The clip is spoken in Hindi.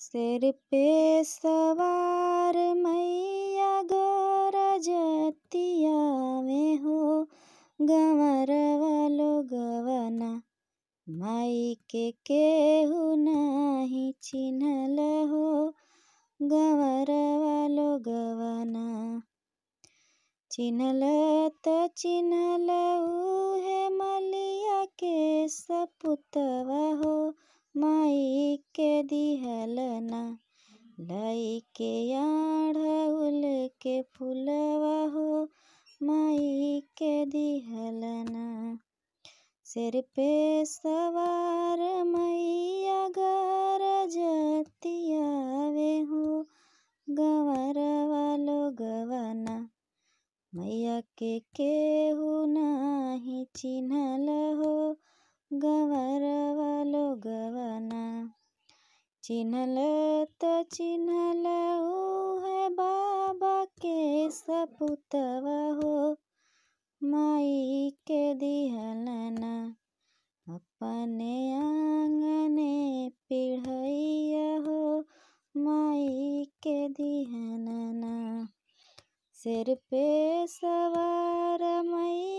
सिर पे सवार मैया गरजतिया में हो गवर वालो गवना माई के केहू नाही चिन्हल हो गवर वालो गवना चिन्हल त चिन्हल है मलिया के सपुतवा हो माई के दिहलना के अढ़उल के फुलवा हो माई के दिहलना सिर पे सवार मैया जतियावे हो गंवरवा वालो गवना मैया के केहू नाही चिन्हल हो गंवर तो चिन्हल है बाबा के सपुतवा हो माई के दिहलना अपने आंगने पिढ़ैया हो माई के दिहलना सिर पे सवार मई